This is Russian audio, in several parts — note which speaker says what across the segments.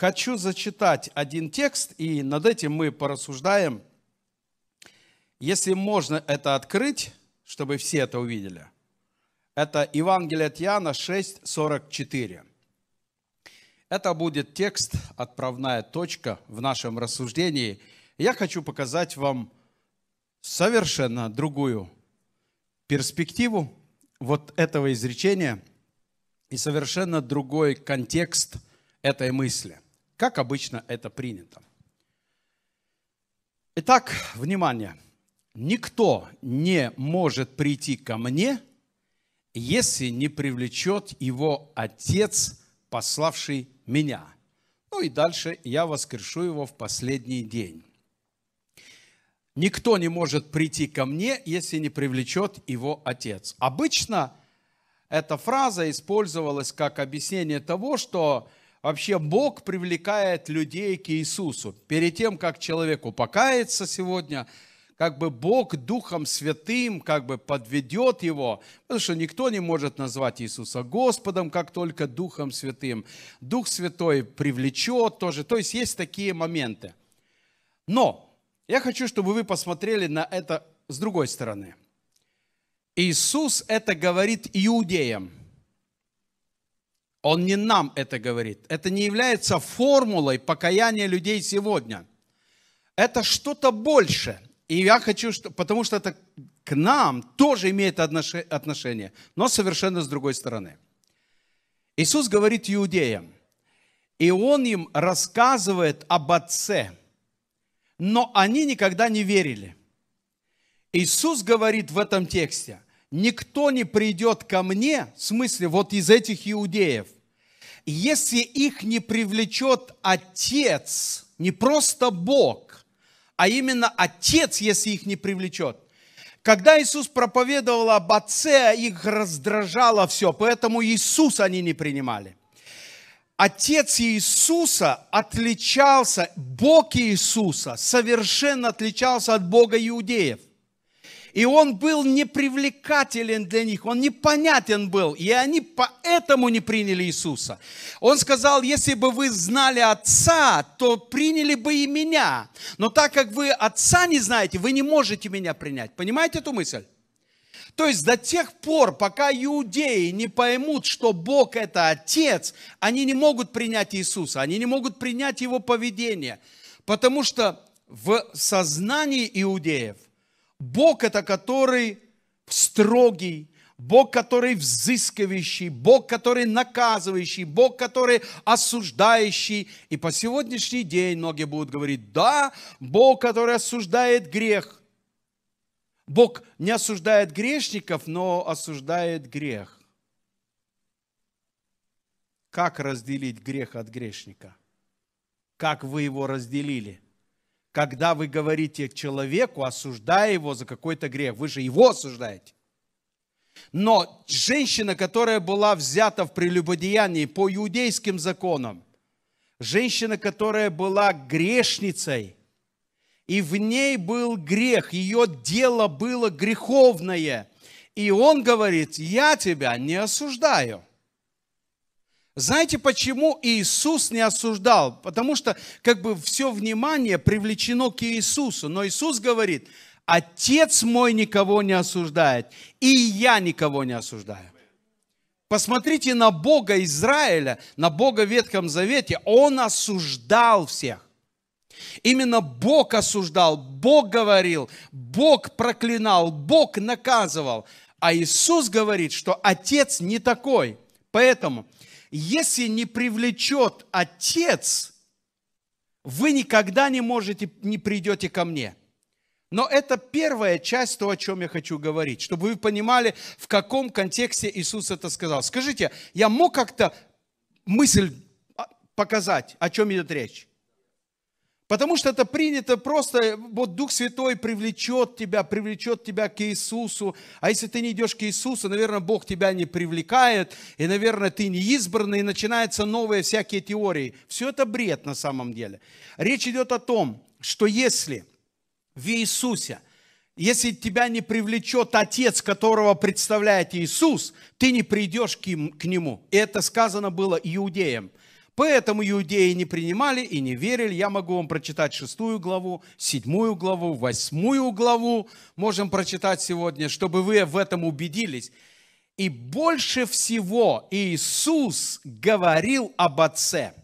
Speaker 1: хочу зачитать один текст, и над этим мы порассуждаем. Если можно это открыть, чтобы все это увидели. Это Евангелие от Иоанна 6:44. Это будет текст, отправная точка в нашем рассуждении. Я хочу показать вам совершенно другую перспективу вот этого изречения и совершенно другой контекст этой мысли – как обычно это принято. Итак, внимание. Никто не может прийти ко мне, если не привлечет его Отец, пославший меня. Ну и дальше я воскрешу его в последний день. Никто не может прийти ко мне, если не привлечет его Отец. Обычно эта фраза использовалась как объяснение того, что вообще Бог привлекает людей к Иисусу. Перед тем, как человеку покаяться сегодня, как бы Бог Духом Святым как бы подведет его, потому что никто не может назвать Иисуса Господом, как только Духом Святым. Дух Святой привлечет тоже, то есть есть такие моменты. Но я хочу, чтобы вы посмотрели на это с другой стороны. Иисус это говорит иудеям – он не нам это говорит. Это не является формулой покаяния людей сегодня. Это что-то больше. И я хочу, потому что это к нам тоже имеет отношение, но совершенно с другой стороны. Иисус говорит иудеям, и Он им рассказывает об Отце, но они никогда не верили. Иисус говорит в этом тексте – никто не придет ко мне, в смысле вот из этих иудеев, если их не привлечет Отец, не просто Бог, а именно Отец, если их не привлечет. Когда Иисус проповедовал об Отце, их раздражало все, поэтому Иисус они не принимали. Отец Иисуса отличался, Бог Иисуса совершенно отличался от Бога иудеев. И он был непривлекателен для них, он непонятен был, и они поэтому не приняли Иисуса. Он сказал, если бы вы знали Отца, то приняли бы и меня. Но так как вы Отца не знаете, вы не можете меня принять. Понимаете эту мысль? То есть до тех пор, пока иудеи не поймут, что Бог это Отец, они не могут принять Иисуса, они не могут принять Его поведение. Потому что в сознании иудеев – Бог это который строгий, Бог, который взыскивающий, Бог, который наказывающий, Бог, который осуждающий. И по сегодняшний день многие будут говорить, да, Бог, который осуждает грех. Бог не осуждает грешников, но осуждает грех. Как разделить грех от грешника? Как вы его разделили? когда вы говорите человеку, осуждая его за какой-то грех, вы же его осуждаете. Но женщина, которая была взята в прелюбодеянии по иудейским законам, женщина, которая была грешницей, и в ней был грех, ее дело было греховное. И он говорит, я тебя не осуждаю. Знаете, почему Иисус не осуждал? Потому что как бы все внимание привлечено к Иисусу. Но Иисус говорит, Отец мой никого не осуждает, и я никого не осуждаю. Посмотрите на Бога Израиля, на Бога в Ветхом Завете. Он осуждал всех. Именно Бог осуждал, Бог говорил, Бог проклинал, Бог наказывал. А Иисус говорит, что Отец не такой. Поэтому – если не привлечет Отец, вы никогда не можете, не придете ко мне. Но это первая часть, того, о чем я хочу говорить, чтобы вы понимали, в каком контексте Иисус это сказал. Скажите, я мог как-то мысль а, показать, о чем идет речь? Потому что это принято просто, э, вот Дух Святой привлечет тебя, привлечет тебя к Иисусу. А если ты не идешь к Иисусу, наверное, Бог тебя не привлекает, и, наверное, ты не избранный, и начинаются новые всякие теории. Все это бред на самом деле. Речь идет о том, что если в Иисусе, если тебя не привлечет Отец, которого представляет Иисус, ты не придешь к, ним, к Нему. И это сказано было иудеям – Поэтому иудеи не принимали и не верили. Я могу вам прочитать шестую главу, седьмую главу, восьмую главу. Можем прочитать сегодня, чтобы вы в этом убедились. И больше всего Иисус говорил об Отце.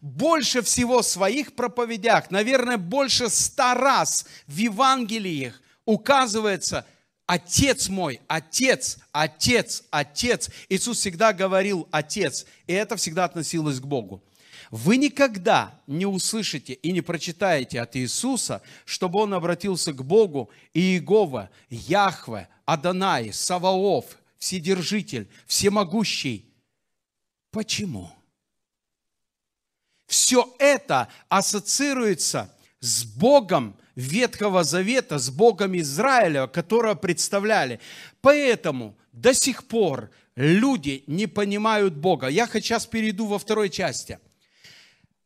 Speaker 1: Больше всего в своих проповедях, наверное, больше ста раз в Евангелиях указывается – Отец мой, Отец, Отец, Отец. Иисус всегда говорил Отец, и это всегда относилось к Богу. Вы никогда не услышите и не прочитаете от Иисуса, чтобы он обратился к Богу и Иегова, Яхве, Адонай, Саваоф, Вседержитель, Всемогущий. Почему? Все это ассоциируется с Богом, Ветхого Завета с Богом Израиля, которого представляли. Поэтому до сих пор люди не понимают Бога. Я сейчас перейду во второй части.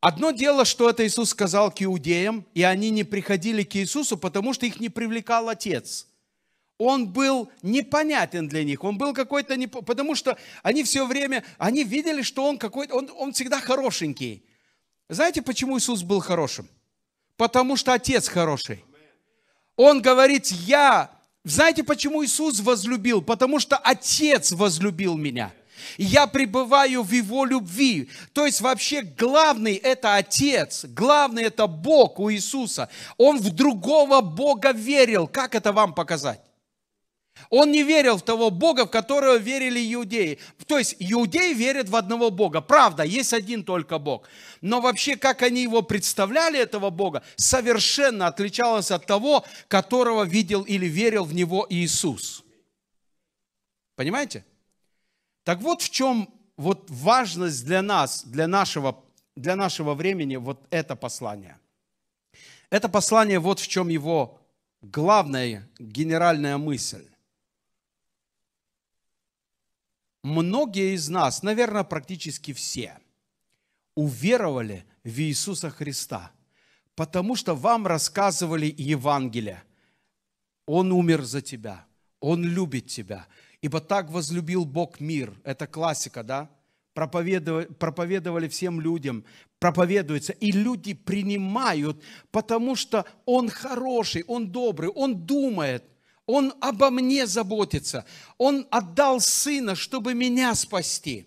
Speaker 1: Одно дело, что это Иисус сказал к иудеям, и они не приходили к Иисусу, потому что их не привлекал Отец. Он был непонятен для них, он был какой-то, не... потому что они все время, они видели, что он какой-то, он, он всегда хорошенький. Знаете, почему Иисус был хорошим? Потому что Отец хороший. Он говорит, я... Знаете, почему Иисус возлюбил? Потому что Отец возлюбил меня. Я пребываю в Его любви. То есть вообще главный это Отец, главный это Бог у Иисуса. Он в другого Бога верил. Как это вам показать? Он не верил в того Бога, в которого верили иудеи. То есть иудеи верят в одного Бога. Правда, есть один только Бог. Но вообще, как они его представляли, этого Бога, совершенно отличалось от того, которого видел или верил в него Иисус. Понимаете? Так вот в чем вот важность для нас, для нашего, для нашего времени вот это послание. Это послание вот в чем его главная генеральная мысль. многие из нас, наверное, практически все, уверовали в Иисуса Христа, потому что вам рассказывали Евангелие. Он умер за тебя, Он любит тебя, ибо так возлюбил Бог мир. Это классика, да? Проповедовали, проповедовали всем людям, проповедуется, и люди принимают, потому что Он хороший, Он добрый, Он думает – он обо мне заботится. Он отдал Сына, чтобы меня спасти.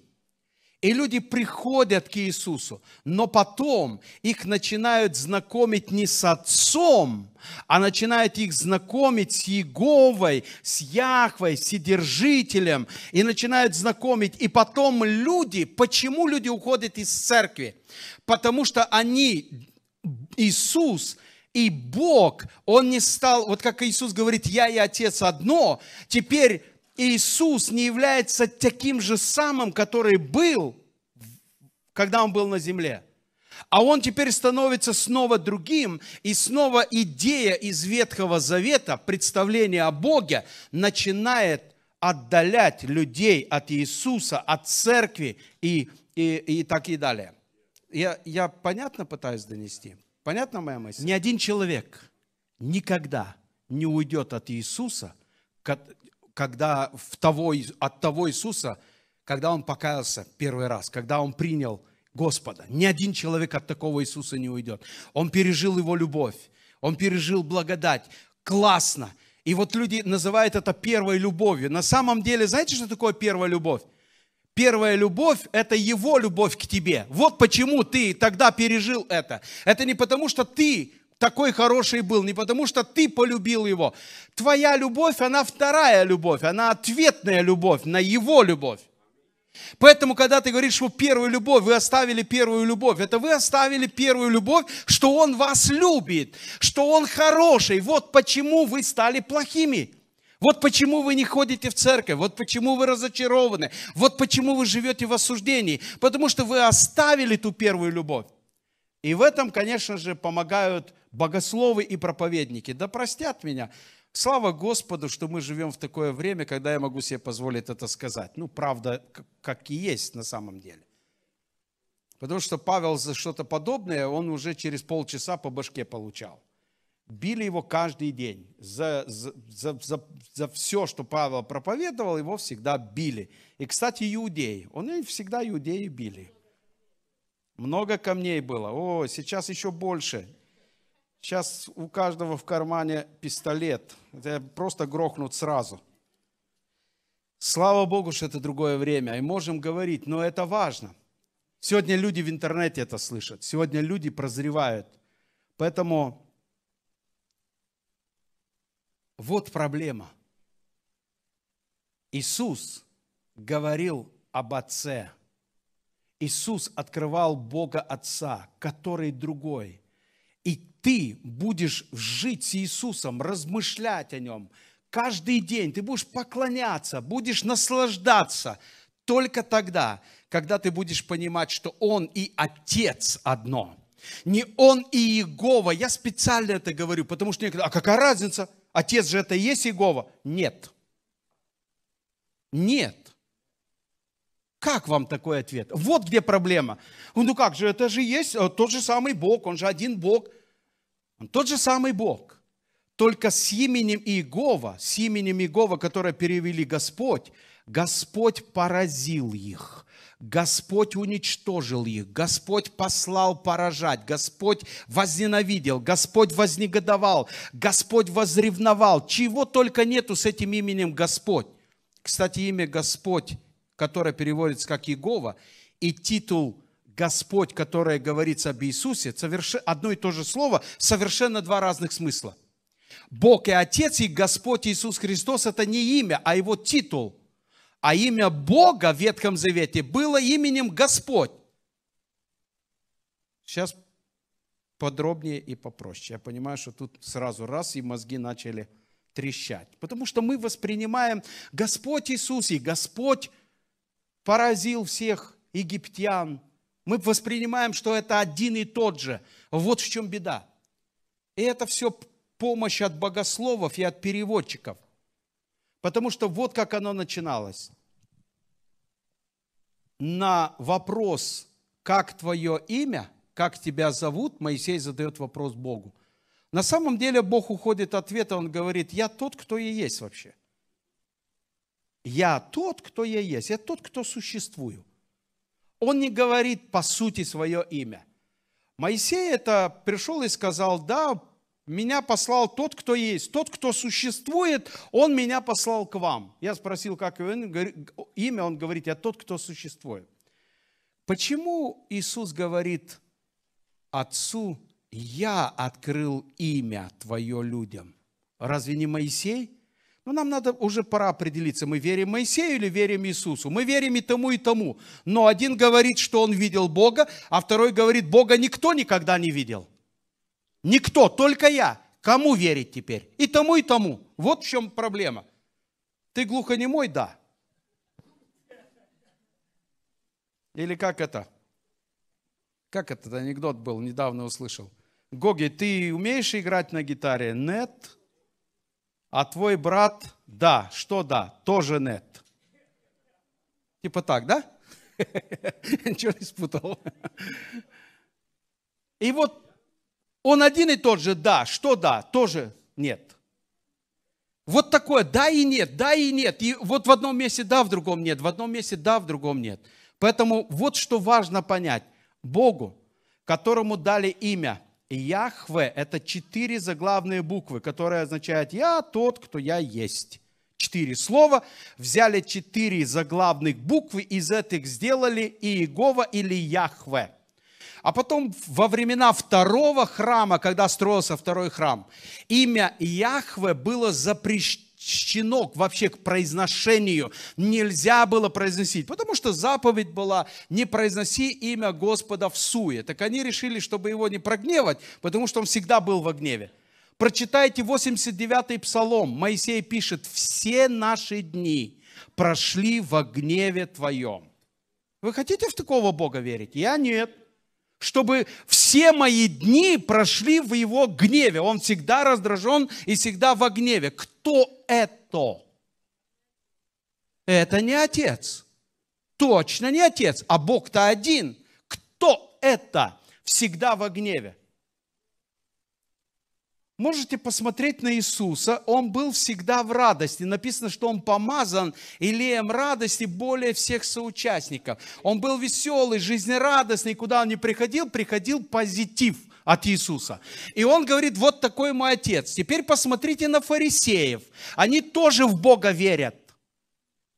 Speaker 1: И люди приходят к Иисусу, но потом их начинают знакомить не с Отцом, а начинают их знакомить с Еговой, с Яхвой, с Содержителем, и начинают знакомить. И потом люди, почему люди уходят из церкви? Потому что они, Иисус – и Бог, Он не стал, вот как Иисус говорит, я и Отец одно, теперь Иисус не является таким же самым, который был, когда Он был на земле. А он теперь становится снова другим, и снова идея из Ветхого Завета, представление о Боге, начинает отдалять людей от Иисуса, от церкви и, и, и так и далее. Я, я понятно пытаюсь донести? Понятна моя мысль? Ни один человек никогда не уйдет от Иисуса, когда в того, от того Иисуса, когда он покаялся первый раз, когда он принял Господа. Ни один человек от такого Иисуса не уйдет. Он пережил его любовь, он пережил благодать. Классно. И вот люди называют это первой любовью. На самом деле, знаете, что такое первая любовь? Первая любовь – это его любовь к тебе. Вот почему ты тогда пережил это. Это не потому, что ты такой хороший был, не потому что ты полюбил его. Твоя любовь, она вторая любовь, она ответная любовь на его любовь. Поэтому, когда ты говоришь, что первую любовь, вы оставили первую любовь, это вы оставили первую любовь, что он вас любит, что он хороший. Вот почему вы стали плохими. Вот почему вы не ходите в церковь, вот почему вы разочарованы, вот почему вы живете в осуждении, потому что вы оставили ту первую любовь. И в этом, конечно же, помогают богословы и проповедники. Да простят меня. Слава Господу, что мы живем в такое время, когда я могу себе позволить это сказать. Ну, правда, как и есть на самом деле. Потому что Павел за что-то подобное, он уже через полчаса по башке получал били его каждый день. За, за, за, за, за все, что Павел проповедовал, его всегда били. И, кстати, иудеи. Он и всегда иудеи били. Много камней было. О, сейчас еще больше. Сейчас у каждого в кармане пистолет. Это просто грохнут сразу. Слава Богу, что это другое время. И можем говорить, но это важно. Сегодня люди в интернете это слышат. Сегодня люди прозревают. Поэтому вот проблема. Иисус говорил об Отце. Иисус открывал Бога Отца, который другой. И ты будешь жить с Иисусом, размышлять о Нем. Каждый день ты будешь поклоняться, будешь наслаждаться только тогда, когда ты будешь понимать, что Он и Отец одно. Не Он и Иегова. Я специально это говорю, потому что некоторые, а какая разница – Отец же это и есть Иегова? Нет. Нет. Как вам такой ответ? Вот где проблема. Ну, ну как же, это же есть э, тот же самый Бог, он же один Бог. Он тот же самый Бог. Только с именем Иегова, с именем Иегова, которое перевели Господь, Господь поразил их. Господь уничтожил их, Господь послал поражать, Господь возненавидел, Господь вознегодовал, Господь возревновал. Чего только нету с этим именем Господь. Кстати, имя Господь, которое переводится как Иегова, и титул Господь, которое говорится об Иисусе, одно и то же слово, совершенно два разных смысла. Бог и Отец, и Господь Иисус Христос – это не имя, а его титул – а имя Бога в Ветхом Завете было именем Господь. Сейчас подробнее и попроще. Я понимаю, что тут сразу раз и мозги начали трещать. Потому что мы воспринимаем Господь Иисус, и Господь поразил всех египтян. Мы воспринимаем, что это один и тот же. Вот в чем беда. И это все помощь от богословов и от переводчиков – Потому что вот как оно начиналось. На вопрос, как твое имя, как тебя зовут, Моисей задает вопрос Богу. На самом деле Бог уходит от ответа, он говорит, я тот, кто я есть вообще. Я тот, кто я есть, я тот, кто существую. Он не говорит по сути свое имя. Моисей это пришел и сказал, да, меня послал тот, кто есть. Тот, кто существует, он меня послал к вам. Я спросил, как его имя, он говорит, я тот, кто существует. Почему Иисус говорит Отцу, я открыл имя Твое людям? Разве не Моисей? Но ну, нам надо уже пора определиться, мы верим Моисею или верим Иисусу. Мы верим и тому, и тому. Но один говорит, что он видел Бога, а второй говорит, Бога никто никогда не видел. Никто, только я. Кому верить теперь? И тому, и тому. Вот в чем проблема. Ты глухонемой? Да. Или как это? Как этот анекдот был, недавно услышал. Гоги, ты умеешь играть на гитаре? Нет. А твой брат? Да. Что да? Тоже нет. Типа так, да? Ничего не спутал. И вот он один и тот же, да, что да, тоже нет. Вот такое, да и нет, да и нет. И вот в одном месте да, в другом нет, в одном месте да, в другом нет. Поэтому вот что важно понять. Богу, которому дали имя Яхве, это четыре заглавные буквы, которые означают «Я тот, кто я есть». Четыре слова, взяли четыре заглавных буквы, из этих сделали Иегова или Яхве – а потом во времена второго храма, когда строился второй храм, имя Яхве было запрещено вообще к произношению нельзя было произносить, потому что заповедь была «не произноси имя Господа в суе». Так они решили, чтобы его не прогневать, потому что он всегда был во гневе. Прочитайте 89-й псалом. Моисей пишет «Все наши дни прошли во гневе Твоем». Вы хотите в такого Бога верить? Я нет чтобы все мои дни прошли в его гневе. Он всегда раздражен и всегда во гневе. Кто это? Это не отец. Точно не отец, а Бог-то один. Кто это? Всегда во гневе. Можете посмотреть на Иисуса, Он был всегда в радости. Написано, что Он помазан илеем радости более всех соучастников. Он был веселый, жизнерадостный, куда Он не приходил, приходил позитив от Иисуса. И он говорит, вот такой мой отец. Теперь посмотрите на фарисеев. Они тоже в Бога верят.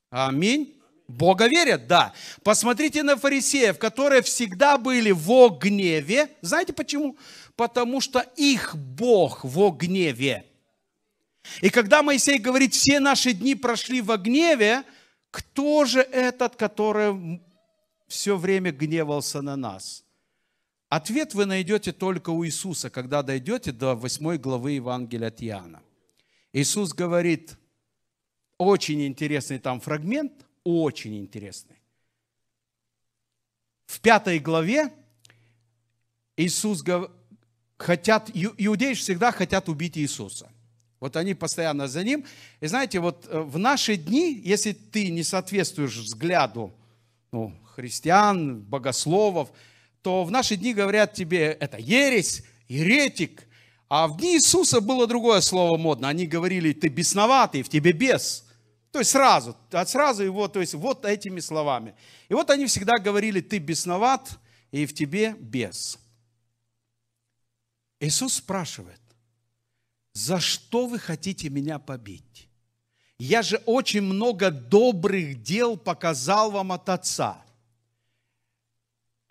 Speaker 1: Аминь. Бога верят, да. Посмотрите на фарисеев, которые всегда были во гневе. Знаете почему? Потому что их Бог во гневе. И когда Моисей говорит, все наши дни прошли во гневе, кто же этот, который все время гневался на нас? Ответ вы найдете только у Иисуса, когда дойдете до 8 главы Евангелия от Иоанна. Иисус говорит, очень интересный там фрагмент – очень интересны. В пятой главе Иисус говорит, хотят, иудеи всегда хотят убить Иисуса. Вот они постоянно за ним. И знаете, вот э, в наши дни, если ты не соответствуешь взгляду ну, христиан, богословов, то в наши дни говорят тебе, это ересь, еретик. А в дни Иисуса было другое слово модно. Они говорили, ты бесноватый, в тебе бес. То есть сразу, от сразу его, то есть вот этими словами. И вот они всегда говорили, ты бесноват, и в тебе бес. Иисус спрашивает, за что вы хотите меня побить? Я же очень много добрых дел показал вам от Отца.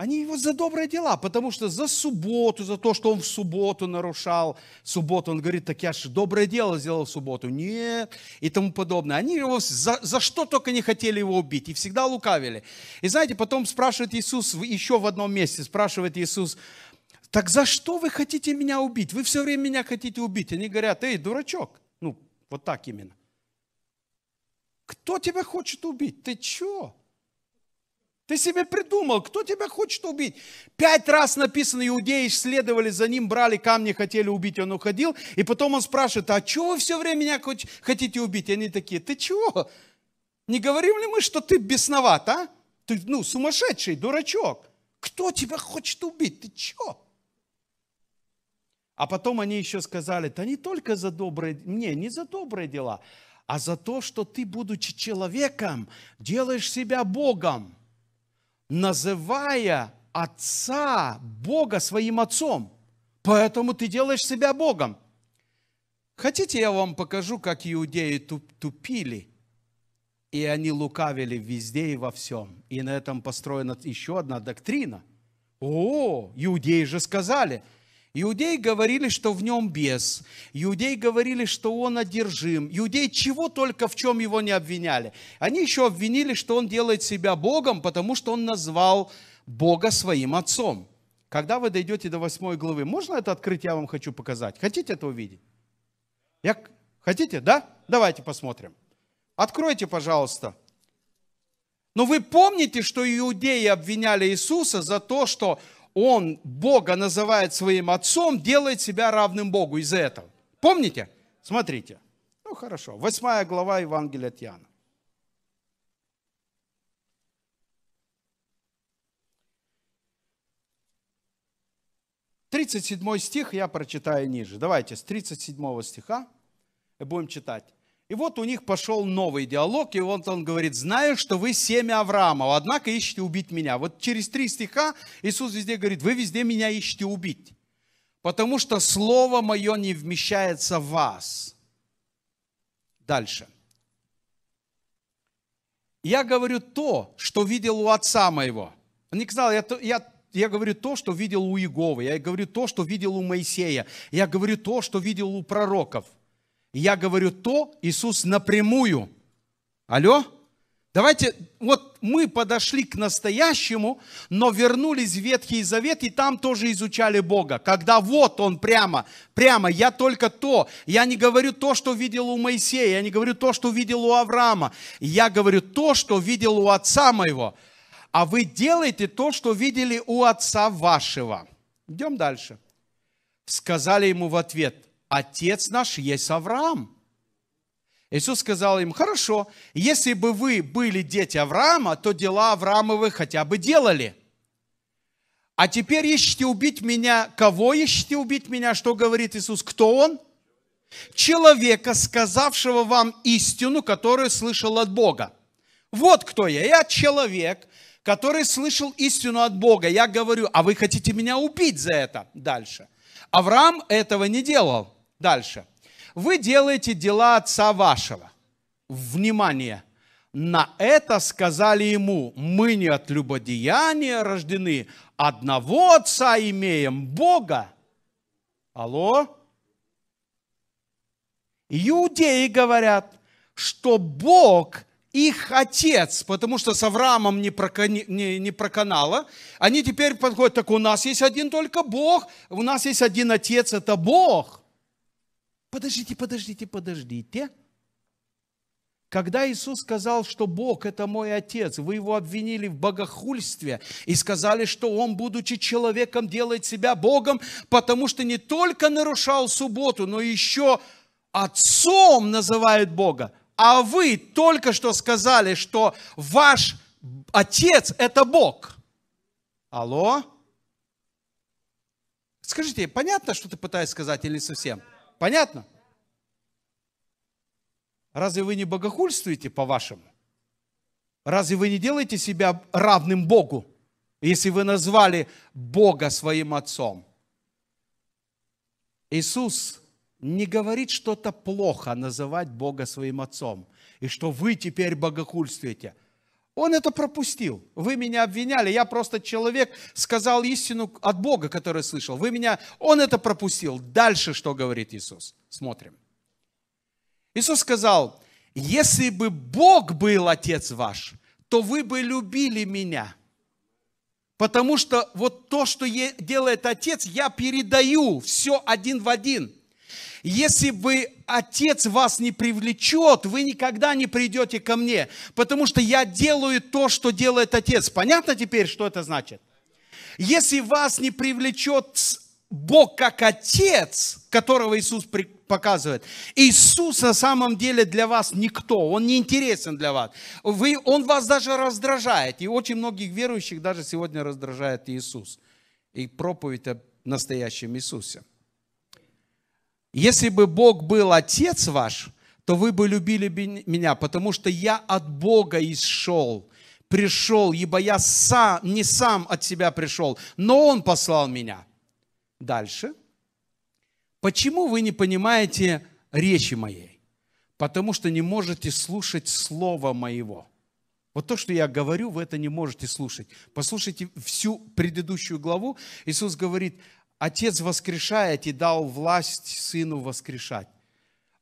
Speaker 1: Они его за добрые дела, потому что за субботу, за то, что он в субботу нарушал субботу, он говорит, так я же доброе дело сделал в субботу. Нет, и тому подобное. Они его за, за что только не хотели его убить, и всегда лукавили. И знаете, потом спрашивает Иисус еще в одном месте, спрашивает Иисус, так за что вы хотите меня убить? Вы все время меня хотите убить. Они говорят, эй, дурачок. Ну, вот так именно. Кто тебя хочет убить? Ты чего? Ты себе придумал, кто тебя хочет убить? Пять раз написано, иудеи следовали за ним, брали камни, хотели убить, он уходил. И потом он спрашивает, а чего вы все время меня хотите убить? И они такие, ты чего? Не говорим ли мы, что ты бесноват, а? Ты, ну, сумасшедший, дурачок. Кто тебя хочет убить? Ты чего? А потом они еще сказали, да не только за добрые, не, не за добрые дела, а за то, что ты, будучи человеком, делаешь себя Богом называя Отца, Бога своим Отцом. Поэтому ты делаешь себя Богом. Хотите, я вам покажу, как иудеи тупили, и они лукавили везде и во всем. И на этом построена еще одна доктрина. О, иудеи же сказали – Иудеи говорили, что в нем бес. Иудеи говорили, что он одержим. Иудеи чего только в чем его не обвиняли. Они еще обвинили, что он делает себя Богом, потому что он назвал Бога своим отцом. Когда вы дойдете до восьмой главы, можно это открыть, я вам хочу показать. Хотите это увидеть? Я... Хотите, да? Давайте посмотрим. Откройте, пожалуйста. Но ну, вы помните, что иудеи обвиняли Иисуса за то, что он Бога называет своим отцом, делает себя равным Богу из-за этого. Помните? Смотрите. Ну хорошо, восьмая глава Евангелия от Иоанна. Тридцать седьмой стих я прочитаю ниже. Давайте с тридцать седьмого стиха будем читать. И вот у них пошел новый диалог, и вот он говорит, знаю, что вы семя Авраама, однако ищете убить меня. Вот через три стиха Иисус везде говорит, вы везде меня ищете убить, потому что слово мое не вмещается в вас. Дальше. Я говорю то, что видел у отца моего. Он не сказал, я, я я говорю то, что видел у Иеговы, я говорю то, что видел у Моисея, я говорю то, что видел у пророков – я говорю то, Иисус напрямую. Алло? Давайте, вот мы подошли к настоящему, но вернулись в Ветхий Завет, и там тоже изучали Бога. Когда вот Он прямо, прямо, я только то, я не говорю то, что видел у Моисея, я не говорю то, что видел у Авраама, я говорю то, что видел у отца моего, а вы делаете то, что видели у отца вашего. Идем дальше. Сказали ему в ответ – отец наш есть Авраам. Иисус сказал им, хорошо, если бы вы были дети Авраама, то дела Авраамовы хотя бы делали. А теперь ищете убить меня. Кого ищете убить меня? Что говорит Иисус? Кто он? Человека, сказавшего вам истину, которую слышал от Бога. Вот кто я. Я человек, который слышал истину от Бога. Я говорю, а вы хотите меня убить за это дальше? Авраам этого не делал. Дальше. Вы делаете дела отца вашего. Внимание! На это сказали ему, мы не от любодеяния рождены, одного отца имеем, Бога. Алло? Иудеи говорят, что Бог их отец, потому что с Авраамом не, прокон... не, не проканало, они теперь подходят, так у нас есть один только Бог, у нас есть один отец, это Бог. Подождите, подождите, подождите. Когда Иисус сказал, что Бог – это мой Отец, вы его обвинили в богохульстве и сказали, что он, будучи человеком, делает себя Богом, потому что не только нарушал субботу, но еще Отцом называет Бога. А вы только что сказали, что ваш Отец – это Бог. Алло? Скажите, понятно, что ты пытаешься сказать или не совсем? Понятно? Разве вы не богохульствуете по-вашему? Разве вы не делаете себя равным Богу, если вы назвали Бога своим отцом? Иисус не говорит что-то плохо называть Бога своим отцом, и что вы теперь богохульствуете. Он это пропустил. Вы меня обвиняли. Я просто человек, сказал истину от Бога, который слышал. Вы меня... Он это пропустил. Дальше что говорит Иисус? Смотрим. Иисус сказал, если бы Бог был Отец ваш, то вы бы любили меня. Потому что вот то, что делает Отец, я передаю все один в один – если вы, Отец вас не привлечет, вы никогда не придете ко мне, потому что я делаю то, что делает Отец. Понятно теперь, что это значит? Если вас не привлечет Бог как Отец, которого Иисус показывает. Иисус на самом деле для вас никто, Он не интересен для вас. Вы, он вас даже раздражает, и очень многих верующих даже сегодня раздражает Иисус. И проповедь о настоящем Иисусе. Если бы Бог был Отец ваш, то вы бы любили меня, потому что я от Бога исшел, пришел, ибо я сам, не сам от себя пришел, но Он послал меня. Дальше. Почему вы не понимаете речи моей? Потому что не можете слушать Слово моего. Вот то, что я говорю, вы это не можете слушать. Послушайте всю предыдущую главу. Иисус говорит, Отец воскрешает и дал власть сыну воскрешать.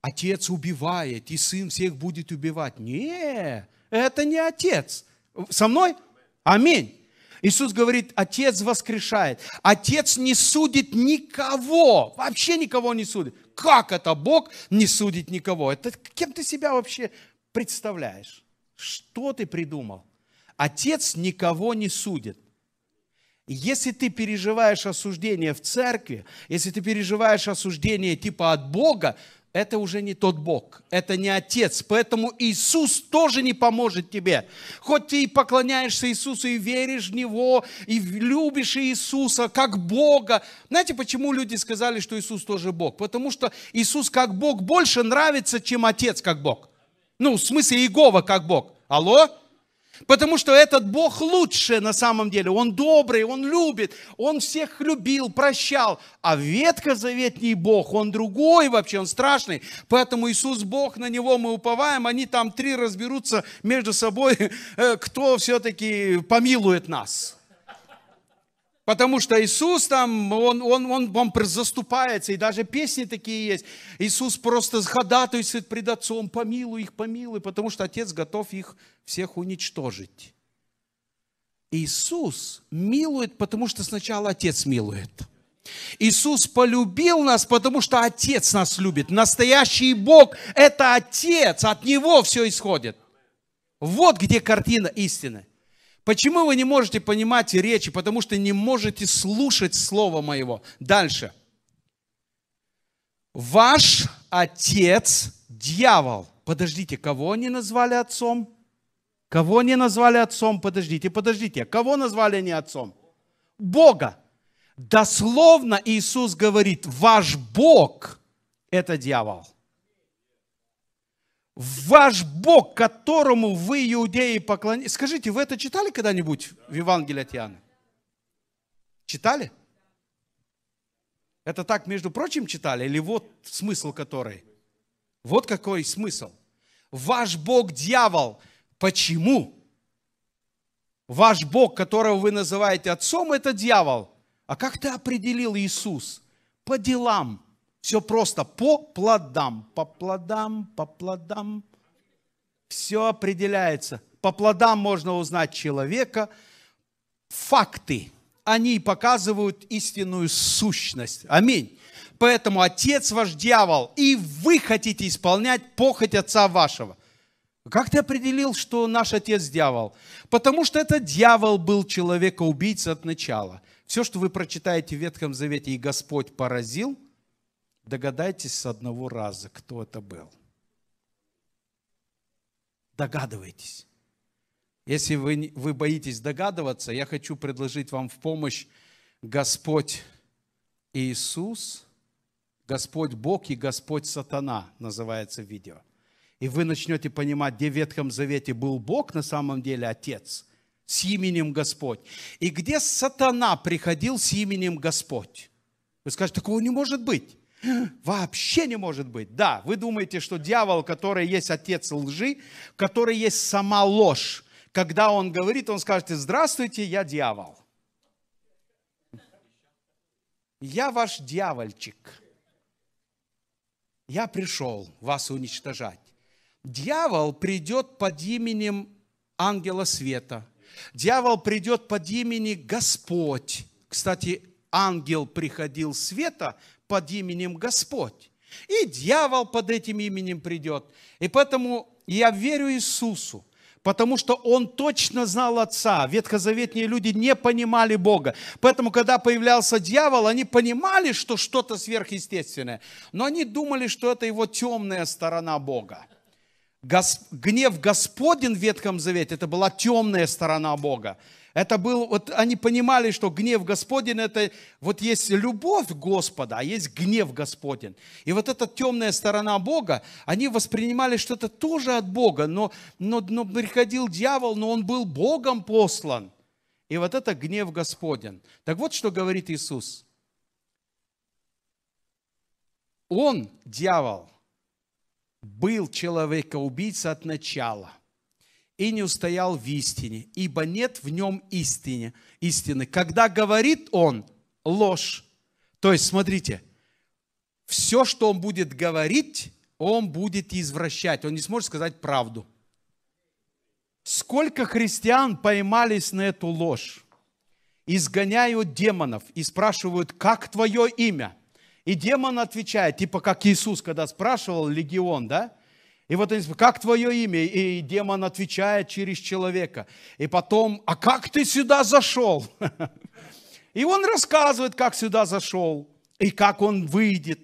Speaker 1: Отец убивает, и сын всех будет убивать. Не, это не отец. Со мной? Аминь. Иисус говорит, Отец воскрешает. Отец не судит никого, вообще никого не судит. Как это Бог не судит никого? Это кем ты себя вообще представляешь? Что ты придумал? Отец никого не судит. Если ты переживаешь осуждение в церкви, если ты переживаешь осуждение типа от Бога, это уже не тот Бог, это не Отец. Поэтому Иисус тоже не поможет тебе. Хоть ты и поклоняешься Иисусу, и веришь в Него, и любишь Иисуса как Бога. Знаете, почему люди сказали, что Иисус тоже Бог? Потому что Иисус как Бог больше нравится, чем Отец как Бог. Ну, в смысле, Иегова как Бог. Алло? Потому что этот Бог лучше на самом деле. Он добрый, Он любит, Он всех любил, прощал. А ветхозаветний Бог, Он другой вообще, Он страшный. Поэтому Иисус Бог, на Него мы уповаем. Они там три разберутся между собой, э, кто все-таки помилует нас. Потому что Иисус там, он, он, он, он заступается, и даже песни такие есть. Иисус просто ходатайствует пред Отцом, помилуй их, помилуй, потому что Отец готов их всех уничтожить. Иисус милует, потому что сначала Отец милует. Иисус полюбил нас, потому что Отец нас любит. Настоящий Бог – это Отец, от Него все исходит. Вот где картина истины. Почему вы не можете понимать речи? Потому что не можете слушать Слово Моего. Дальше. Ваш отец – дьявол. Подождите, кого они назвали отцом? Кого они назвали отцом? Подождите, подождите. Кого назвали они отцом? Бога. Дословно Иисус говорит, ваш Бог – это дьявол. Ваш Бог, которому вы, иудеи, поклоняетесь. Скажите, вы это читали когда-нибудь в Евангелии от Иоанна? Читали? Это так, между прочим, читали? Или вот смысл который? Вот какой смысл. Ваш Бог дьявол. Почему? Ваш Бог, которого вы называете отцом, это дьявол. А как ты определил Иисус? По делам. Все просто по плодам, по плодам, по плодам. Все определяется. По плодам можно узнать человека. Факты, они показывают истинную сущность. Аминь. Поэтому отец ваш дьявол, и вы хотите исполнять похоть отца вашего. Как ты определил, что наш отец дьявол? Потому что этот дьявол был человека-убийца от начала. Все, что вы прочитаете в Ветхом Завете, и Господь поразил – Догадайтесь с одного раза, кто это был. Догадывайтесь. Если вы, вы боитесь догадываться, я хочу предложить вам в помощь Господь Иисус, Господь Бог и Господь Сатана, называется видео. И вы начнете понимать, где в Ветхом Завете был Бог, на самом деле Отец, с именем Господь. И где Сатана приходил с именем Господь. Вы скажете, такого не может быть. Вообще не может быть. Да, вы думаете, что дьявол, который есть отец лжи, который есть сама ложь, когда он говорит, он скажет, здравствуйте, я дьявол. Я ваш дьявольчик. Я пришел вас уничтожать. Дьявол придет под именем ангела света. Дьявол придет под имени Господь. Кстати, ангел приходил света под именем Господь. И дьявол под этим именем придет. И поэтому я верю Иисусу, потому что он точно знал Отца. Ветхозаветные люди не понимали Бога. Поэтому, когда появлялся дьявол, они понимали, что что-то сверхъестественное, но они думали, что это его темная сторона Бога. Гнев Господен в Ветхом Завете – это была темная сторона Бога. Это был, вот они понимали, что гнев Господень, это вот есть любовь Господа, а есть гнев Господень. И вот эта темная сторона Бога, они воспринимали, что это тоже от Бога, но, но, но приходил дьявол, но он был Богом послан. И вот это гнев Господен. Так вот, что говорит Иисус. Он, дьявол, был человека-убийца от начала и не устоял в истине, ибо нет в нем истине. истины. Когда говорит он, ложь. То есть, смотрите, все, что он будет говорить, он будет извращать. Он не сможет сказать правду. Сколько христиан поймались на эту ложь? Изгоняют демонов и спрашивают, как твое имя? И демон отвечает, типа как Иисус, когда спрашивал легион, да? И вот они как твое имя? И демон отвечает через человека. И потом, а как ты сюда зашел? И он рассказывает, как сюда зашел и как он выйдет.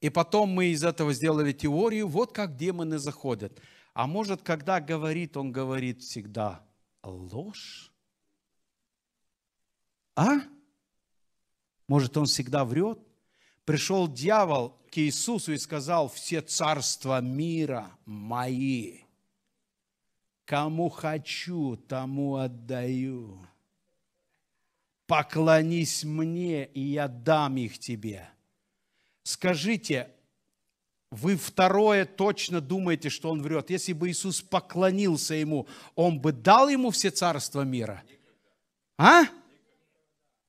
Speaker 1: И потом мы из этого сделали теорию, вот как демоны заходят. А может, когда говорит, он говорит всегда ложь? А? Может, он всегда врет? пришел дьявол к Иисусу и сказал, все царства мира мои. Кому хочу, тому отдаю. Поклонись мне, и я дам их тебе. Скажите, вы второе точно думаете, что он врет. Если бы Иисус поклонился ему, он бы дал ему все царства мира? А?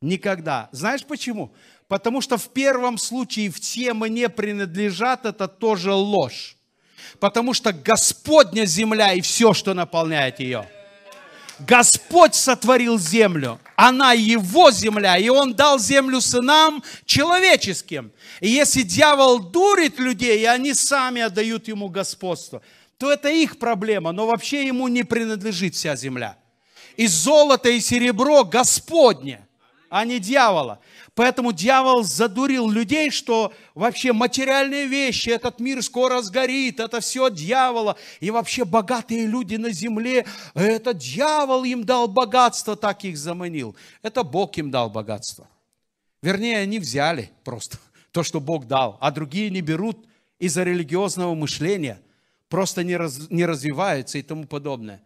Speaker 1: Никогда. Знаешь почему? Потому что в первом случае все мне принадлежат, это тоже ложь. Потому что Господня земля и все, что наполняет ее. Господь сотворил землю, она его земля, и он дал землю сынам человеческим. И если дьявол дурит людей, и они сами отдают ему господство, то это их проблема, но вообще ему не принадлежит вся земля. И золото, и серебро Господне, а не дьявола. Поэтому дьявол задурил людей, что вообще материальные вещи, этот мир скоро сгорит, это все дьявола. И вообще богатые люди на земле, это дьявол им дал богатство, так их заманил. Это Бог им дал богатство. Вернее, они взяли просто то, что Бог дал, а другие не берут из-за религиозного мышления, просто не, раз, не развиваются и тому подобное.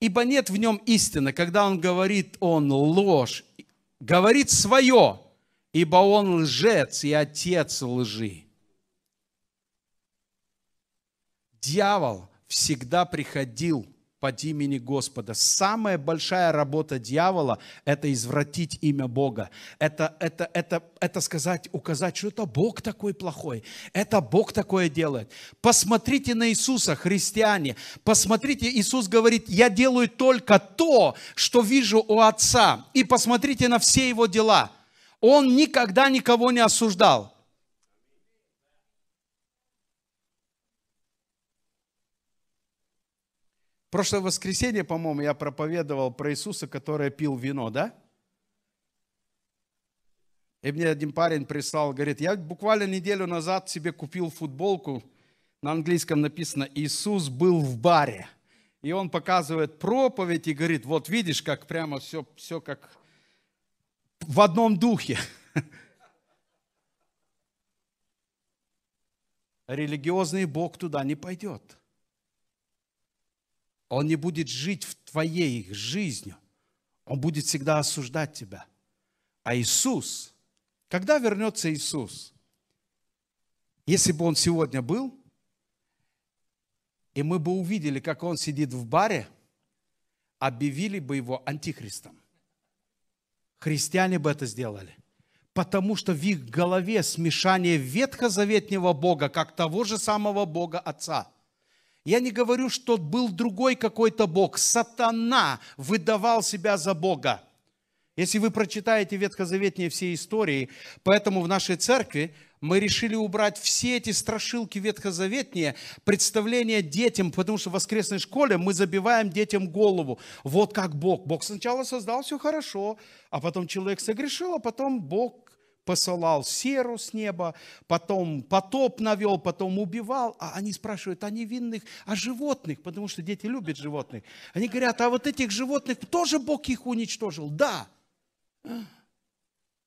Speaker 1: Ибо нет в нем истины, когда он говорит, он ложь говорит свое, ибо он лжец и отец лжи. Дьявол всегда приходил – под имени Господа. Самая большая работа дьявола – это извратить имя Бога. Это, это, это, это сказать, указать, что это Бог такой плохой. Это Бог такое делает. Посмотрите на Иисуса, христиане. Посмотрите, Иисус говорит, я делаю только то, что вижу у Отца. И посмотрите на все его дела. Он никогда никого не осуждал. прошлое воскресенье, по-моему, я проповедовал про Иисуса, который пил вино, да? И мне один парень прислал, говорит, я буквально неделю назад себе купил футболку, на английском написано «Иисус был в баре». И он показывает проповедь и говорит, вот видишь, как прямо все, все как в одном духе. Религиозный Бог туда не пойдет. Он не будет жить в твоей их жизнью. Он будет всегда осуждать тебя. А Иисус, когда вернется Иисус? Если бы Он сегодня был, и мы бы увидели, как Он сидит в баре, объявили бы Его антихристом. Христиане бы это сделали. Потому что в их голове смешание ветхозаветнего Бога, как того же самого Бога Отца – я не говорю, что был другой какой-то Бог. Сатана выдавал себя за Бога. Если вы прочитаете ветхозаветные все истории, поэтому в нашей церкви мы решили убрать все эти страшилки Ветхозаветные представления детям, потому что в воскресной школе мы забиваем детям голову. Вот как Бог. Бог сначала создал все хорошо, а потом человек согрешил, а потом Бог посылал серу с неба, потом потоп навел, потом убивал. А они спрашивают о «А невинных, а животных, потому что дети любят животных. Они говорят, а вот этих животных тоже Бог их уничтожил? Да.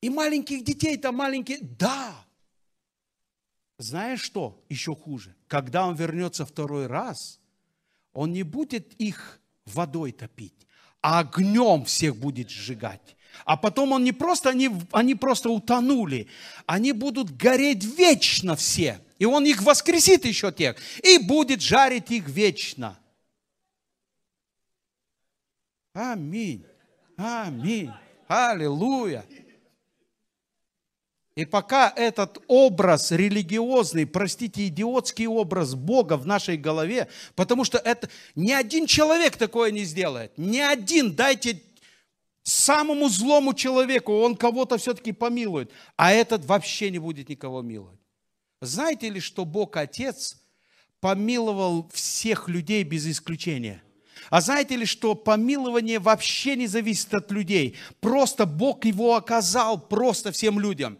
Speaker 1: И маленьких детей-то маленькие? Да. Знаешь что еще хуже? Когда он вернется второй раз, он не будет их водой топить, а огнем всех будет сжигать а потом он не просто, они, они просто утонули. Они будут гореть вечно все. И он их воскресит еще тех. И будет жарить их вечно. Аминь. Аминь. Аллилуйя. И пока этот образ религиозный, простите, идиотский образ Бога в нашей голове, потому что это ни один человек такое не сделает, ни один, дайте самому злому человеку, он кого-то все-таки помилует, а этот вообще не будет никого миловать. Знаете ли, что Бог Отец помиловал всех людей без исключения? А знаете ли, что помилование вообще не зависит от людей? Просто Бог его оказал просто всем людям.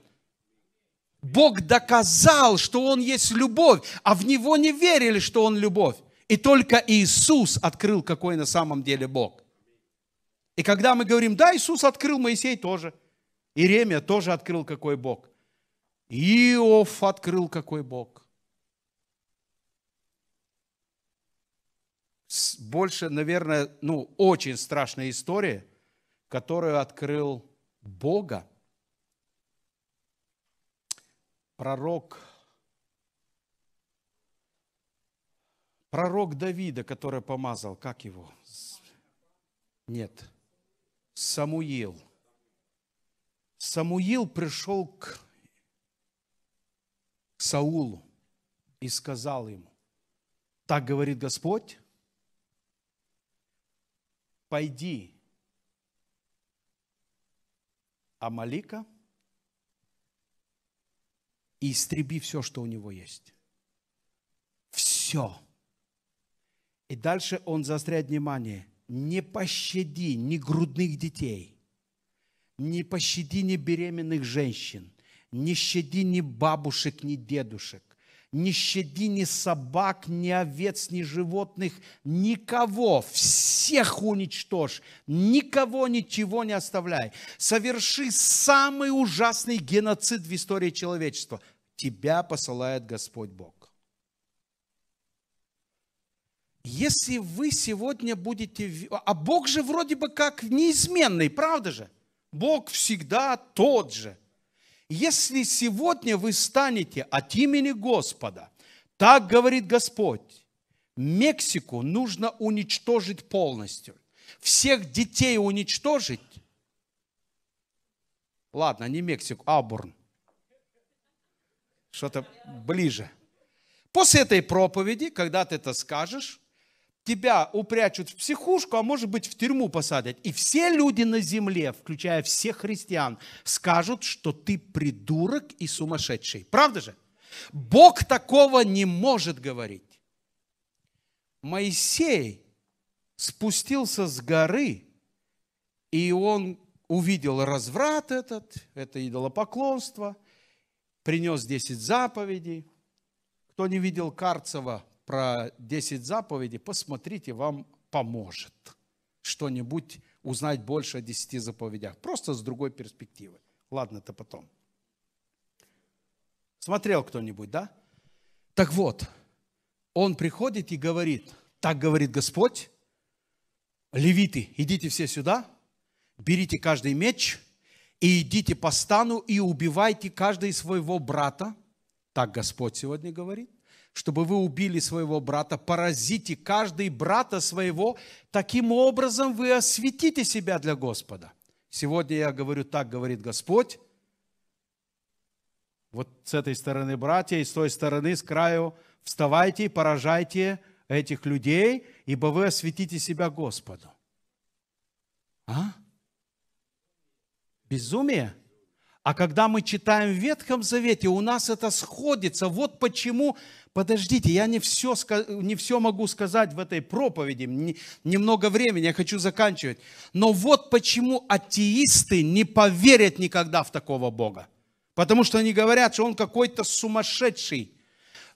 Speaker 1: Бог доказал, что Он есть любовь, а в Него не верили, что Он любовь. И только Иисус открыл, какой на самом деле Бог. И когда мы говорим, да, Иисус открыл, Моисей тоже. Иеремия тоже открыл, какой Бог. Иов открыл, какой Бог. Больше, наверное, ну, очень страшная история, которую открыл Бога. Пророк, пророк Давида, который помазал, как его? Нет. Самуил. Самуил пришел к Саулу и сказал ему, так говорит Господь, пойди Амалика и истреби все, что у него есть. Все. И дальше он заостряет внимание не пощади ни грудных детей, не пощади ни беременных женщин, не щади ни бабушек, ни дедушек, не щади ни собак, ни овец, ни животных, никого, всех уничтожь, никого ничего не оставляй. Соверши самый ужасный геноцид в истории человечества. Тебя посылает Господь Бог. Если вы сегодня будете... А Бог же вроде бы как неизменный, правда же? Бог всегда тот же. Если сегодня вы станете от имени Господа, так говорит Господь, Мексику нужно уничтожить полностью. Всех детей уничтожить. Ладно, не Мексику, Абурн. Что-то ближе. После этой проповеди, когда ты это скажешь, тебя упрячут в психушку, а может быть в тюрьму посадят. И все люди на земле, включая всех христиан, скажут, что ты придурок и сумасшедший. Правда же? Бог такого не может говорить. Моисей спустился с горы, и он увидел разврат этот, это идолопоклонство, принес 10 заповедей. Кто не видел Карцева – про 10 заповедей, посмотрите, вам поможет что-нибудь узнать больше о 10 заповедях. Просто с другой перспективы. Ладно, это потом. Смотрел кто-нибудь, да? Так вот, он приходит и говорит, так говорит Господь, левиты, идите все сюда, берите каждый меч и идите по стану и убивайте каждый своего брата, так Господь сегодня говорит, чтобы вы убили своего брата, поразите каждый брата своего, таким образом вы осветите себя для Господа. Сегодня я говорю, так говорит Господь. Вот с этой стороны братья и с той стороны, с краю, вставайте и поражайте этих людей, ибо вы осветите себя Господу. А? Безумие? А когда мы читаем в Ветхом Завете, у нас это сходится. Вот почему, подождите, я не все, не все могу сказать в этой проповеди, немного времени, я хочу заканчивать. Но вот почему атеисты не поверят никогда в такого Бога. Потому что они говорят, что он какой-то сумасшедший.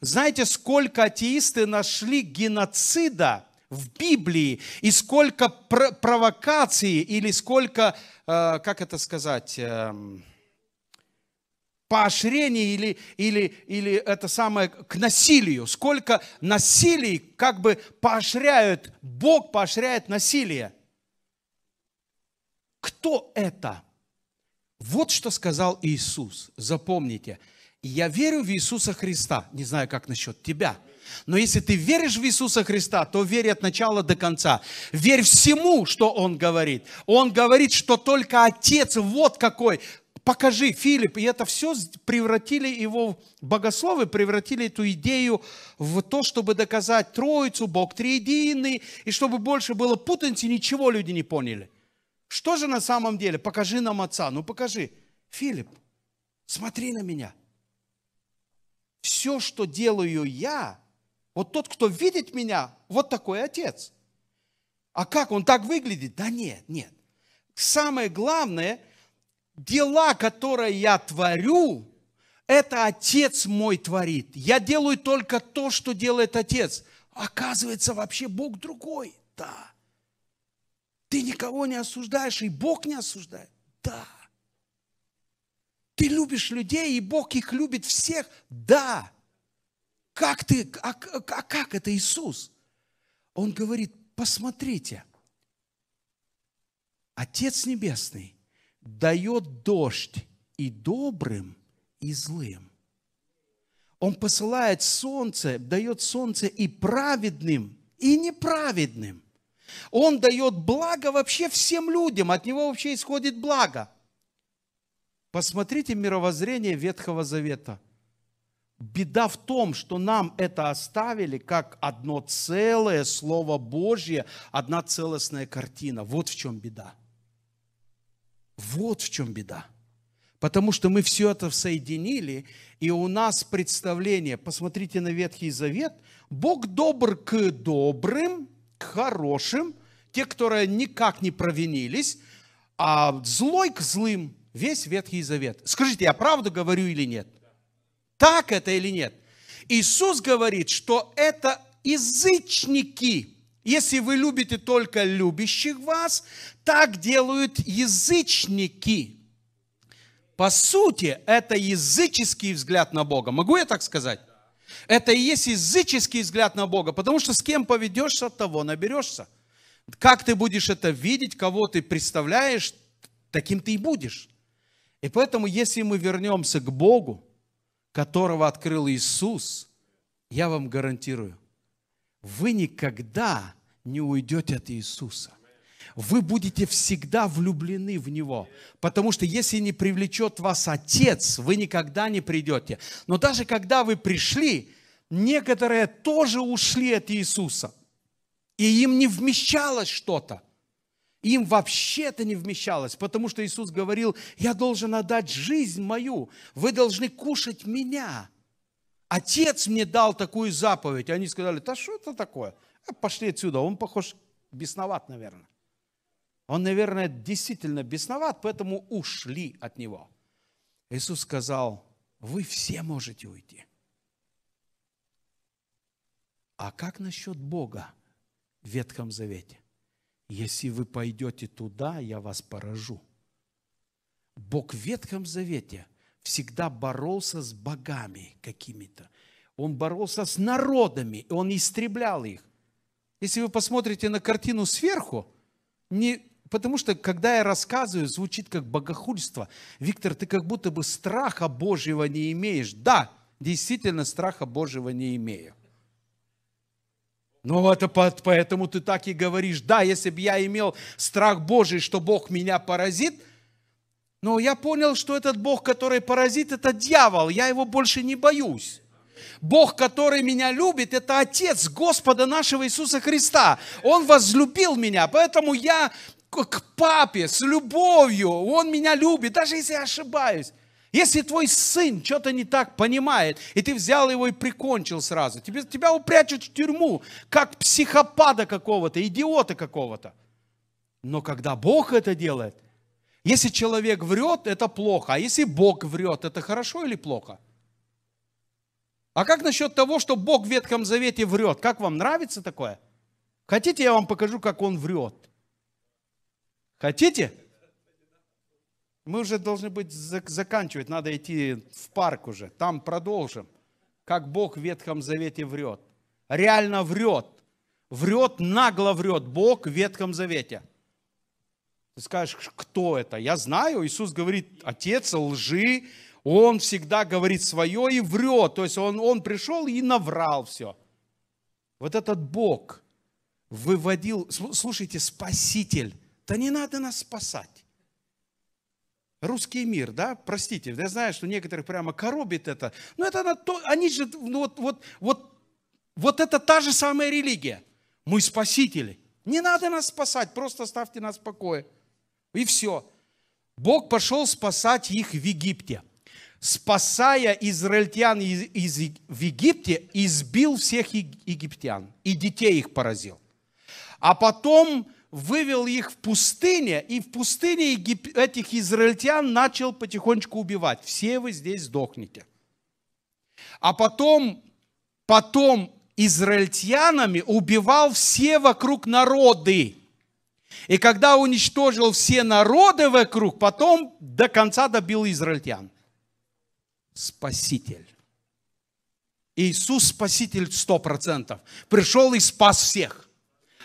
Speaker 1: Знаете, сколько атеисты нашли геноцида в Библии, и сколько провокаций, или сколько, э, как это сказать, эм, поощрение или, или, или это самое к насилию. Сколько насилий как бы поощряют, Бог поощряет насилие. Кто это? Вот что сказал Иисус. Запомните, я верю в Иисуса Христа. Не знаю, как насчет тебя. Но если ты веришь в Иисуса Христа, то верь от начала до конца. Верь всему, что Он говорит. Он говорит, что только Отец вот какой покажи, Филипп, и это все превратили его в богословы, превратили эту идею в то, чтобы доказать Троицу, Бог триединый, и чтобы больше было путанцы, ничего люди не поняли. Что же на самом деле? Покажи нам отца. Ну покажи. Филипп, смотри на меня. Все, что делаю я, вот тот, кто видит меня, вот такой отец. А как он так выглядит? Да нет, нет. Самое главное – дела, которые я творю, это Отец мой творит. Я делаю только то, что делает Отец. Оказывается, вообще Бог другой. Да. Ты никого не осуждаешь, и Бог не осуждает. Да. Ты любишь людей, и Бог их любит всех. Да. Как ты, а, а как это Иисус? Он говорит, посмотрите, Отец Небесный дает дождь и добрым, и злым. Он посылает солнце, дает солнце и праведным, и неправедным. Он дает благо вообще всем людям, от него вообще исходит благо. Посмотрите мировоззрение Ветхого Завета. Беда в том, что нам это оставили как одно целое Слово Божье, одна целостная картина. Вот в чем беда. Вот в чем беда. Потому что мы все это соединили, и у нас представление, посмотрите на Ветхий Завет, Бог добр к добрым, к хорошим, те, которые никак не провинились, а злой к злым, весь Ветхий Завет. Скажите, я правду говорю или нет? Так это или нет? Иисус говорит, что это язычники – если вы любите только любящих вас, так делают язычники. По сути, это языческий взгляд на Бога. Могу я так сказать? Это и есть языческий взгляд на Бога, потому что с кем поведешься, того наберешься. Как ты будешь это видеть, кого ты представляешь, таким ты и будешь. И поэтому, если мы вернемся к Богу, которого открыл Иисус, я вам гарантирую, вы никогда не уйдете от Иисуса. Вы будете всегда влюблены в Него, потому что если не привлечет вас Отец, вы никогда не придете. Но даже когда вы пришли, некоторые тоже ушли от Иисуса, и им не вмещалось что-то. Им вообще это не вмещалось, потому что Иисус говорил, я должен отдать жизнь мою, вы должны кушать меня. Отец мне дал такую заповедь. Они сказали, да что это такое? Э, пошли отсюда, он похож, бесноват, наверное. Он, наверное, действительно бесноват, поэтому ушли от него. Иисус сказал, вы все можете уйти. А как насчет Бога в Ветхом Завете? Если вы пойдете туда, я вас поражу. Бог в Ветхом Завете всегда боролся с богами какими-то. Он боролся с народами, и он истреблял их. Если вы посмотрите на картину сверху, не, потому что, когда я рассказываю, звучит как богохульство. Виктор, ты как будто бы страха Божьего не имеешь. Да, действительно, страха Божьего не имею. Ну, это поэтому ты так и говоришь. Да, если бы я имел страх Божий, что Бог меня поразит, но я понял, что этот Бог, который поразит, это дьявол, я его больше не боюсь. Бог, который меня любит, это Отец Господа нашего Иисуса Христа. Он возлюбил меня, поэтому я к папе с любовью, он меня любит, даже если я ошибаюсь. Если твой сын что-то не так понимает, и ты взял его и прикончил сразу, тебе, тебя упрячут в тюрьму, как психопата какого-то, идиота какого-то. Но когда Бог это делает, если человек врет, это плохо, а если Бог врет, это хорошо или плохо? А как насчет того, что Бог в Ветхом Завете врет? Как вам нравится такое? Хотите, я вам покажу, как он врет? Хотите? Мы уже должны быть заканчивать, надо идти в парк уже, там продолжим. Как Бог в Ветхом Завете врет. Реально врет. Врет, нагло врет Бог в Ветхом Завете. Ты скажешь, кто это? Я знаю, Иисус говорит, отец лжи, он всегда говорит свое и врет. То есть он, он пришел и наврал все. Вот этот Бог выводил, слушайте, Спаситель. Да не надо нас спасать. Русский мир, да, простите, я знаю, что некоторых прямо коробит это, но это то, они же, ну вот, вот, вот, вот это та же самая религия. Мы спасители. Не надо нас спасать, просто ставьте нас в покое. И все. Бог пошел спасать их в Египте – спасая израильтян из, из, в Египте, избил всех египтян и детей их поразил. А потом вывел их в пустыне, и в пустыне егип... этих израильтян начал потихонечку убивать. Все вы здесь сдохнете. А потом, потом израильтянами убивал все вокруг народы. И когда уничтожил все народы вокруг, потом до конца добил израильтян. Спаситель. Иисус Спаситель сто процентов. Пришел и спас всех.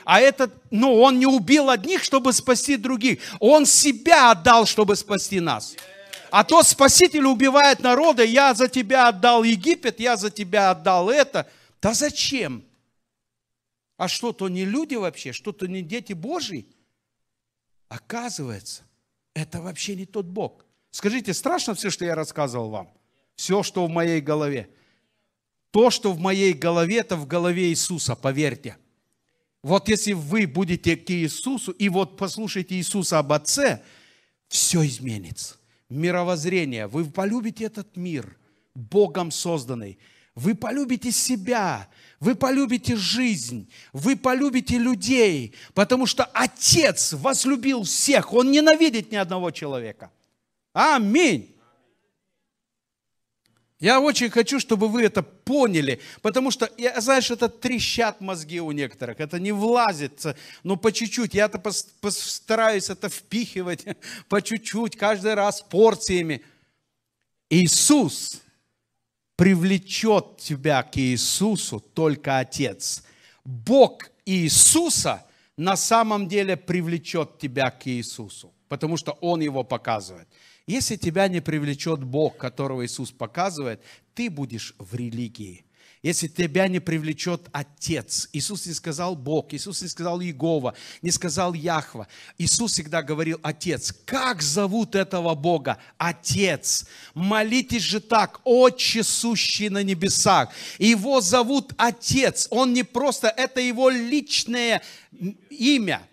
Speaker 1: А этот, ну, он не убил одних, чтобы спасти других. Он себя отдал, чтобы спасти нас. А то Спаситель убивает народы. Я за тебя отдал Египет, я за тебя отдал это. Да зачем? А что, то не люди вообще, что-то не дети Божьи? Оказывается, это вообще не тот Бог. Скажите, страшно все, что я рассказывал вам? все, что в моей голове. То, что в моей голове, это в голове Иисуса, поверьте. Вот если вы будете к Иисусу, и вот послушайте Иисуса об Отце, все изменится. Мировоззрение. Вы полюбите этот мир, Богом созданный. Вы полюбите себя, вы полюбите жизнь, вы полюбите людей, потому что Отец вас любил всех, Он ненавидит ни одного человека. Аминь. Я очень хочу, чтобы вы это поняли, потому что, я, знаешь, это трещат мозги у некоторых, это не влазится, но по чуть-чуть, я-то постараюсь это впихивать по чуть-чуть, каждый раз порциями. Иисус привлечет тебя к Иисусу только Отец. Бог Иисуса на самом деле привлечет тебя к Иисусу, потому что Он его показывает. Если тебя не привлечет Бог, которого Иисус показывает, ты будешь в религии. Если тебя не привлечет Отец, Иисус не сказал Бог, Иисус не сказал Иегова, не сказал Яхва. Иисус всегда говорил Отец. Как зовут этого Бога? Отец. Молитесь же так, Отче сущий на небесах. Его зовут Отец. Он не просто, это его личное имя.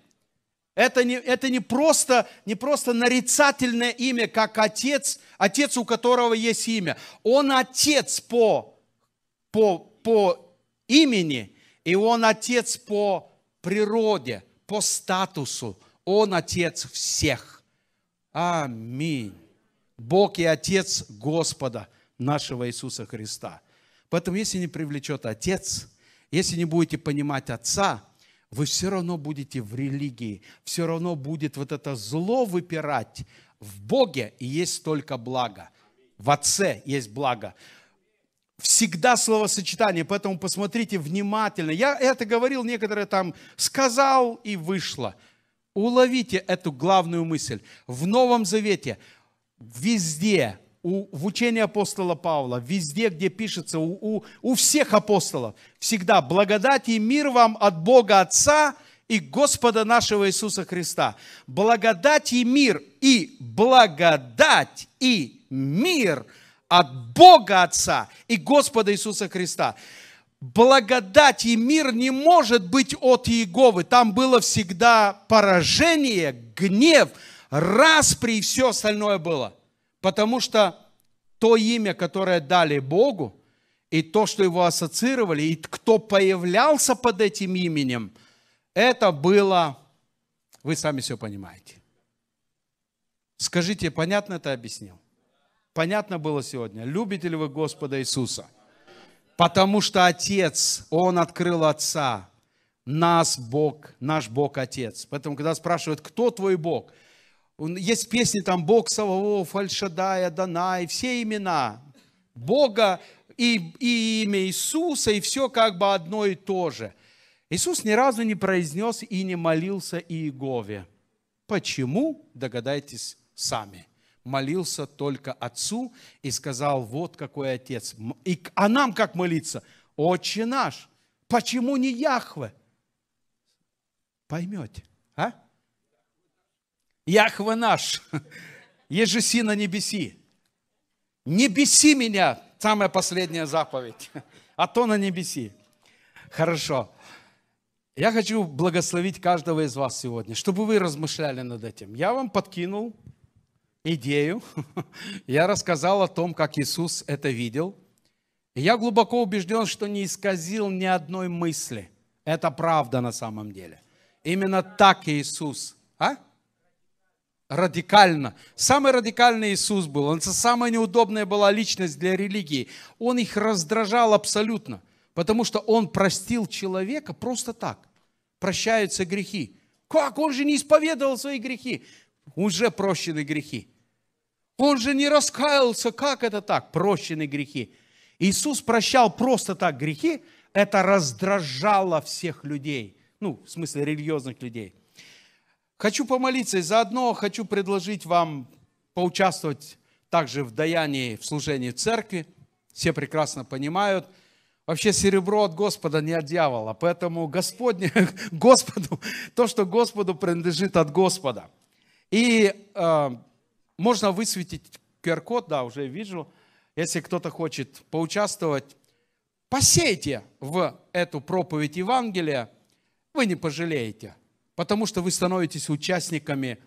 Speaker 1: Это не, это не, просто, не просто нарицательное имя, как отец, отец, у которого есть имя. Он отец по, по, по имени, и он отец по природе, по статусу. Он отец всех. Аминь. Бог и Отец Господа нашего Иисуса Христа. Поэтому, если не привлечет Отец, если не будете понимать Отца, вы все равно будете в религии, все равно будет вот это зло выпирать. В Боге и есть только благо. В Отце есть благо. Всегда словосочетание, поэтому посмотрите внимательно. Я это говорил, некоторые там сказал и вышло. Уловите эту главную мысль. В Новом Завете везде у, в учении апостола Павла, везде, где пишется, у, у, у всех апостолов, всегда благодать и мир вам от Бога Отца и Господа нашего Иисуса Христа. Благодать и мир, и благодать и мир от Бога Отца и Господа Иисуса Христа благодать и мир не может быть от Иеговы. Там было всегда поражение, гнев, распри и все остальное было. Потому что то имя, которое дали Богу, и то, что его ассоциировали, и кто появлялся под этим именем, это было, вы сами все понимаете. Скажите, понятно это объяснил? Понятно было сегодня? Любите ли вы Господа Иисуса? Потому что Отец, Он открыл Отца, нас Бог, наш Бог Отец. Поэтому, когда спрашивают, кто твой Бог – есть песни там Бог Саваоф, Альшадай, Адонай, все имена Бога и, и имя Иисуса, и все как бы одно и то же. Иисус ни разу не произнес и не молился Иегове. Почему? Догадайтесь сами. Молился только Отцу и сказал, вот какой Отец. И, а нам как молиться? Отче наш. Почему не Яхве? Поймете, а? Яхве наш, ежеси на небеси. Не беси меня, самая последняя заповедь, а то на небеси. Хорошо. Я хочу благословить каждого из вас сегодня, чтобы вы размышляли над этим. Я вам подкинул идею, я рассказал о том, как Иисус это видел. я глубоко убежден, что не исказил ни одной мысли. Это правда на самом деле. Именно так Иисус. А? радикально. Самый радикальный Иисус был, он самая неудобная была личность для религии. Он их раздражал абсолютно, потому что он простил человека просто так. Прощаются грехи. Как? Он же не исповедовал свои грехи. Уже прощены грехи. Он же не раскаялся. Как это так? Прощены грехи. Иисус прощал просто так грехи. Это раздражало всех людей. Ну, в смысле религиозных людей. Хочу помолиться и заодно хочу предложить вам поучаствовать также в даянии, в служении церкви. Все прекрасно понимают. Вообще серебро от Господа не от дьявола, поэтому Господне, Господу, то, что Господу принадлежит от Господа. И э, можно высветить QR-код, да, уже вижу. Если кто-то хочет поучаствовать, посейте в эту проповедь Евангелия, вы не пожалеете потому что вы становитесь участниками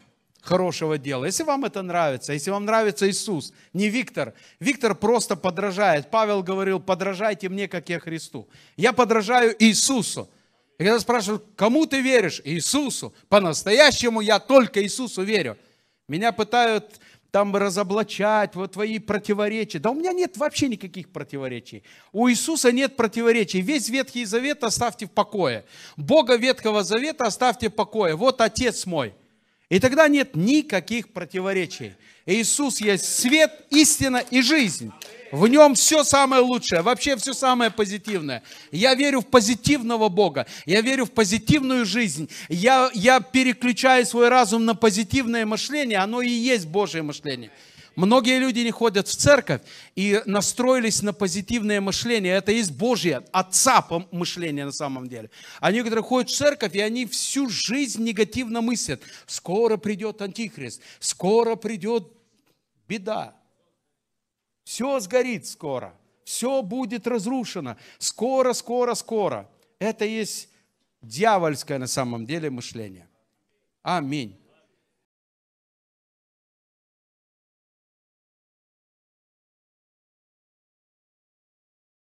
Speaker 1: хорошего дела. Если вам это нравится, если вам нравится Иисус, не Виктор. Виктор просто подражает. Павел говорил, подражайте мне, как я Христу. Я подражаю Иисусу. И когда спрашивают, кому ты веришь? Иисусу. По-настоящему я только Иисусу верю. Меня пытают там разоблачать вот твои противоречия. Да у меня нет вообще никаких противоречий. У Иисуса нет противоречий. Весь Ветхий Завет оставьте в покое. Бога Ветхого Завета оставьте в покое. Вот Отец мой. И тогда нет никаких противоречий. Иисус есть свет, истина и жизнь. В нем все самое лучшее, вообще все самое позитивное. Я верю в позитивного Бога, я верю в позитивную жизнь. Я, я переключаю свой разум на позитивное мышление, оно и есть Божье мышление. Многие люди не ходят в церковь и настроились на позитивное мышление. Это есть Божье, отца мышление на самом деле. А некоторые ходят в церковь, и они всю жизнь негативно мыслят. Скоро придет Антихрист, скоро придет беда. Все сгорит скоро, все будет разрушено. Скоро, скоро, скоро. Это есть дьявольское на самом деле мышление. Аминь.